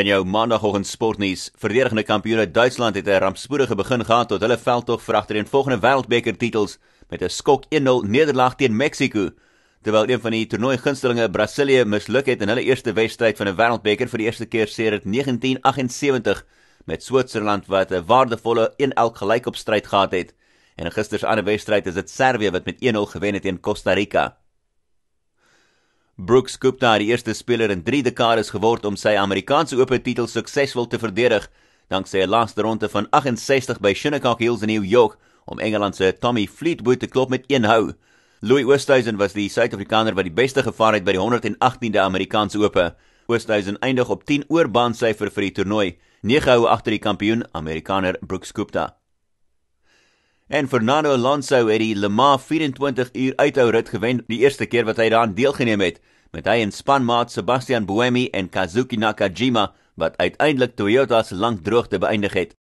In jou maandagooggend sportnuus, verdedigende kampioene Duitsland het 'n rampspoedige begin gehad tot hulle veldtog vir agter die volgende Wêreldbeker titels met 'n skok 1-0 nederlaag teen Mexiko. Terwyl een van die toernooi gunstelinge Brasilië misluk het in hulle eerste wedstryd van 'n Wêreldbeker vir die eerste keer sedert 1978 met Switserland wat 'n waardevolle 1-1 gelykopstryd gehad het. En gister se ander wedstryd is dit Servië wat met 1-0 gewen het teen Costa Rica. Brooks Koopta het die eerste speler in 3 dekades geword om sy Amerikaanse Ope titel suksesvol te verdedig, danksy 'n laaste ronde van 68 by Shinnecock Hills in New York om Engeland se Tommy Fleetwood te klop met 1 hou. Louis Oosthuizen was die Suid-Afrikaner wat die beste gevaar het by die 118de Amerikaanse Ope. Oosthuizen eindig op 10 oor baansyfer vir die toernooi, 9 hou agter die kampioen Amerikaner Brooks Koopta. En Fernando Alonso het die Le Mans 24 uur uithou rit gewen, die eerste keer wat hy daaraan deelgeneem het, met hy en spanmaat Sebastian Buemi en Kazuki Nakajima wat uiteindelik Toyota se lang droogte beëindig het.